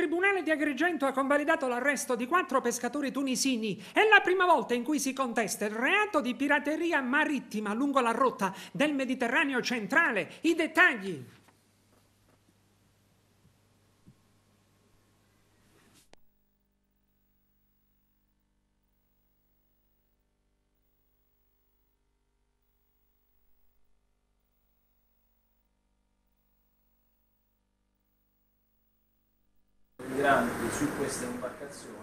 Tribunale di Agrigento ha convalidato l'arresto di quattro pescatori tunisini. È la prima volta in cui si contesta il reato di pirateria marittima lungo la rotta del Mediterraneo centrale. I dettagli. grandi su queste imbarcazioni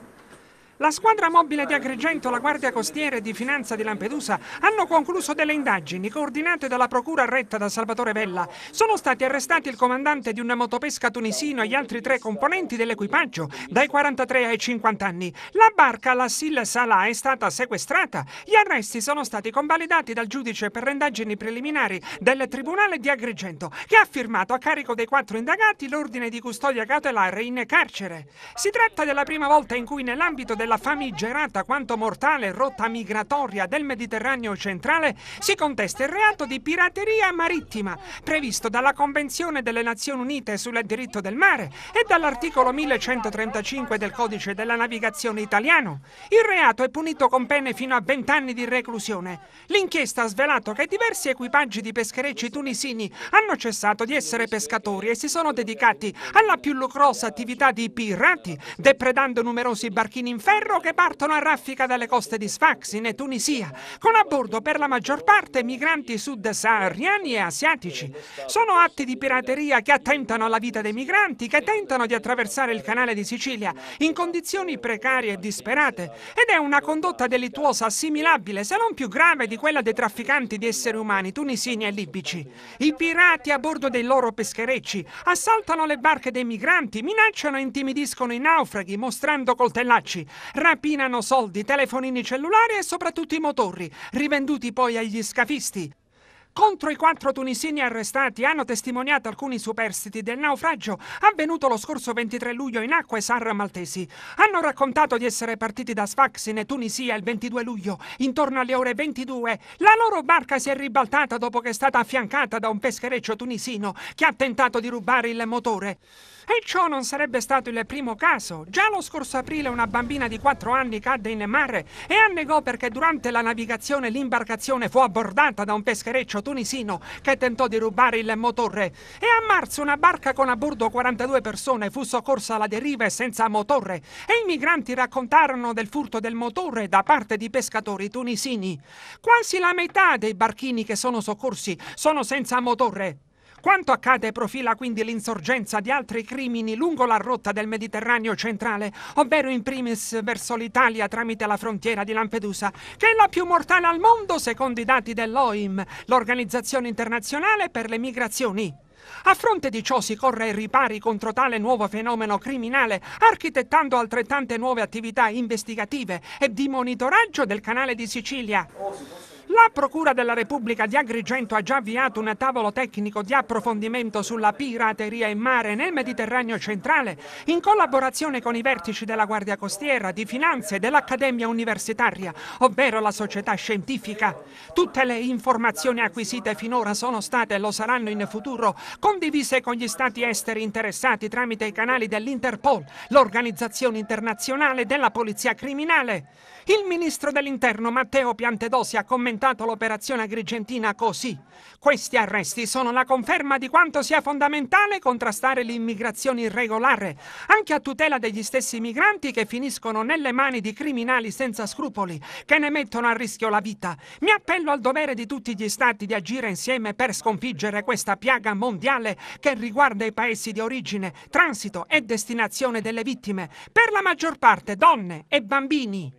la squadra mobile di Agrigento, la Guardia Costiera e di Finanza di Lampedusa hanno concluso delle indagini coordinate dalla procura retta da Salvatore Vella. Sono stati arrestati il comandante di una motopesca tunisino e gli altri tre componenti dell'equipaggio, dai 43 ai 50 anni. La barca, la Sil Salah, è stata sequestrata. Gli arresti sono stati convalidati dal giudice per le indagini preliminari del Tribunale di Agrigento, che ha firmato a carico dei quattro indagati l'ordine di custodia cautelare in carcere. Si tratta della prima volta in cui nell'ambito del la famigerata quanto mortale rotta migratoria del Mediterraneo centrale si contesta il reato di pirateria marittima, previsto dalla Convenzione delle Nazioni Unite sul diritto del mare e dall'articolo 1135 del Codice della Navigazione italiano. Il reato è punito con pene fino a 20 anni di reclusione. L'inchiesta ha svelato che diversi equipaggi di pescherecci tunisini hanno cessato di essere pescatori e si sono dedicati alla più lucrosa attività di pirati, depredando numerosi barchini in ferro ferro che partono a raffica dalle coste di Sfaxin e Tunisia, con a bordo per la maggior parte migranti sud-sahariani e asiatici. Sono atti di pirateria che attentano alla vita dei migranti che tentano di attraversare il canale di Sicilia in condizioni precarie e disperate ed è una condotta delittuosa assimilabile se non più grave di quella dei trafficanti di esseri umani tunisini e libici. I pirati a bordo dei loro pescherecci assaltano le barche dei migranti, minacciano e intimidiscono i naufraghi mostrando coltellacci, rapinano soldi, telefonini cellulari e soprattutto i motori, rivenduti poi agli scafisti. Contro i quattro tunisini arrestati hanno testimoniato alcuni superstiti del naufragio avvenuto lo scorso 23 luglio in acque Sarra Maltesi. Hanno raccontato di essere partiti da Sfax in Tunisia il 22 luglio, intorno alle ore 22. La loro barca si è ribaltata dopo che è stata affiancata da un peschereccio tunisino che ha tentato di rubare il motore. E ciò non sarebbe stato il primo caso. Già lo scorso aprile una bambina di 4 anni cadde in mare e annegò perché durante la navigazione l'imbarcazione fu abbordata da un peschereccio tunisino tunisino che tentò di rubare il motore e a marzo una barca con a bordo 42 persone fu soccorsa alla deriva e senza motore e i migranti raccontarono del furto del motore da parte di pescatori tunisini. Quasi la metà dei barchini che sono soccorsi sono senza motore. Quanto accade profila quindi l'insorgenza di altri crimini lungo la rotta del Mediterraneo centrale, ovvero in primis verso l'Italia tramite la frontiera di Lampedusa, che è la più mortale al mondo secondo i dati dell'OIM, l'Organizzazione Internazionale per le Migrazioni. A fronte di ciò si corre ai ripari contro tale nuovo fenomeno criminale, architettando altrettante nuove attività investigative e di monitoraggio del canale di Sicilia. La Procura della Repubblica di Agrigento ha già avviato un tavolo tecnico di approfondimento sulla pirateria in mare nel Mediterraneo centrale, in collaborazione con i vertici della Guardia Costiera, di Finanze e dell'Accademia Universitaria, ovvero la società scientifica. Tutte le informazioni acquisite finora sono state e lo saranno in futuro condivise con gli stati esteri interessati tramite i canali dell'Interpol, l'Organizzazione Internazionale della Polizia Criminale. Il ministro dell'Interno Matteo Piantedosi ha commentato affrontato l'operazione agrigentina così. Questi arresti sono la conferma di quanto sia fondamentale contrastare l'immigrazione irregolare, anche a tutela degli stessi migranti che finiscono nelle mani di criminali senza scrupoli, che ne mettono a rischio la vita. Mi appello al dovere di tutti gli stati di agire insieme per sconfiggere questa piaga mondiale che riguarda i paesi di origine, transito e destinazione delle vittime, per la maggior parte donne e bambini.